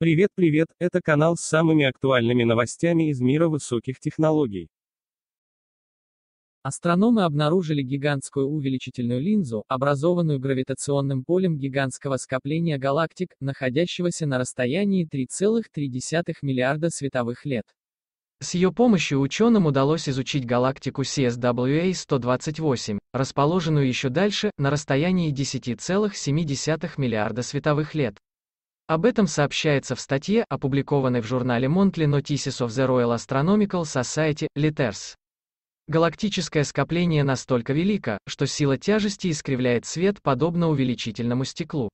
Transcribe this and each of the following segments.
Привет, привет, это канал с самыми актуальными новостями из мира высоких технологий. Астрономы обнаружили гигантскую увеличительную линзу, образованную гравитационным полем гигантского скопления галактик, находящегося на расстоянии 3,3 миллиарда световых лет. С ее помощью ученым удалось изучить галактику CSWA-128, расположенную еще дальше, на расстоянии 10,7 миллиарда световых лет. Об этом сообщается в статье, опубликованной в журнале Monthly Notices of the Royal Astronomical Society, Letters. Галактическое скопление настолько велико, что сила тяжести искривляет свет подобно увеличительному стеклу.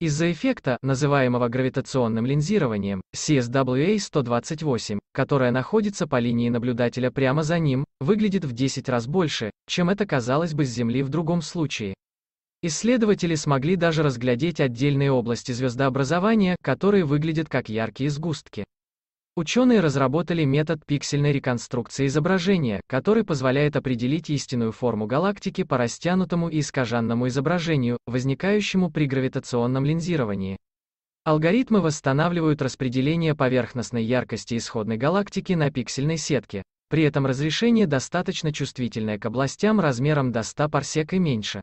Из-за эффекта, называемого гравитационным линзированием, CSWA-128, которая находится по линии наблюдателя прямо за ним, выглядит в 10 раз больше, чем это казалось бы с Земли в другом случае. Исследователи смогли даже разглядеть отдельные области звездообразования, которые выглядят как яркие сгустки. Ученые разработали метод пиксельной реконструкции изображения, который позволяет определить истинную форму галактики по растянутому и искаженному изображению, возникающему при гравитационном линзировании. Алгоритмы восстанавливают распределение поверхностной яркости исходной галактики на пиксельной сетке. При этом разрешение достаточно чувствительное к областям размером до 100 парсек и меньше.